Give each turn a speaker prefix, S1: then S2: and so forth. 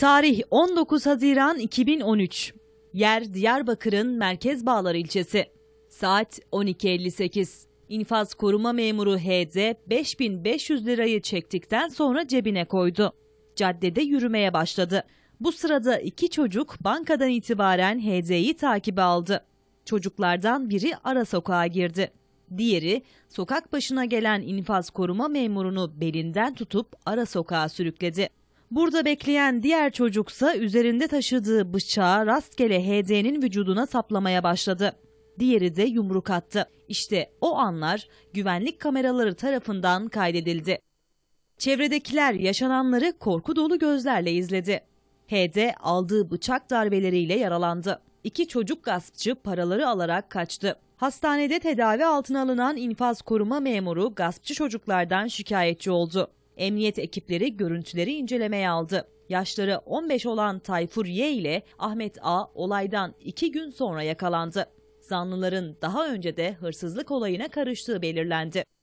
S1: Tarih 19 Haziran 2013. Yer Diyarbakır'ın Merkez Bağlar ilçesi. Saat 12.58. İnfaz koruma memuru HD 5500 lirayı çektikten sonra cebine koydu. Caddede yürümeye başladı. Bu sırada iki çocuk bankadan itibaren HD'yi takibe aldı. Çocuklardan biri ara sokağa girdi. Diğeri sokak başına gelen infaz koruma memurunu belinden tutup ara sokağa sürükledi. Burada bekleyen diğer çocuksa üzerinde taşıdığı bıçağı rastgele HD'nin vücuduna saplamaya başladı. Diğeri de yumruk attı. İşte o anlar güvenlik kameraları tarafından kaydedildi. Çevredekiler yaşananları korku dolu gözlerle izledi. HD aldığı bıçak darbeleriyle yaralandı. İki çocuk gaspçı paraları alarak kaçtı. Hastanede tedavi altına alınan infaz koruma memuru gaspçı çocuklardan şikayetçi oldu. Emniyet ekipleri görüntüleri incelemeye aldı. Yaşları 15 olan Tayfur Y ile Ahmet A olaydan 2 gün sonra yakalandı. Zanlıların daha önce de hırsızlık olayına karıştığı belirlendi.